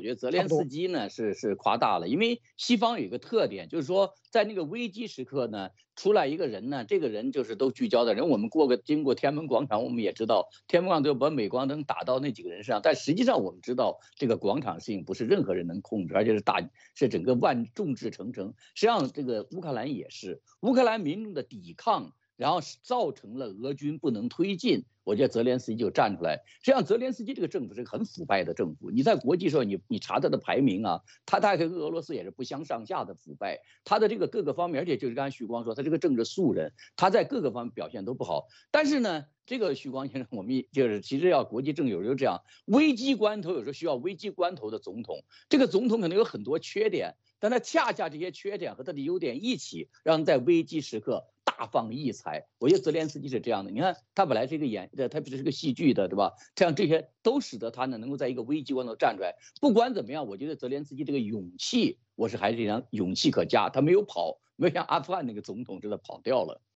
我觉得泽连斯基呢是是夸大了，因为西方有一个特点，就是说在那个危机时刻呢，出来一个人呢，这个人就是都聚焦的人。我们过个经过天安门广场，我们也知道天安门广场要把镁光灯打到那几个人身上，但实际上我们知道这个广场事情不是任何人能控制，而且是大是整个万众志成城。实际上这个乌克兰也是乌克兰民众的抵抗。然后造成了俄军不能推进，我觉得泽连斯基就站出来。实际上，泽连斯基这个政府是个很腐败的政府。你在国际时候，你你查他的排名啊，他大概跟俄罗斯也是不相上下的腐败。他的这个各个方面，而且就是刚才徐光说，他是个政治素人，他在各个方面表现都不好。但是呢，这个徐光先生，我们就是其实要国际政友就这样，危机关头有时候需要危机关头的总统。这个总统可能有很多缺点，但他恰恰这些缺点和他的优点一起，让在危机时刻。大放异彩，我觉得泽连斯基是这样的。你看，他本来是一个演，呃，他只是个戏剧的，对吧？像这些都使得他呢，能够在一个危机关头站出来。不管怎么样，我觉得泽连斯基这个勇气，我是还是非常勇气可嘉。他没有跑，没有像阿富汗那个总统似的跑掉了。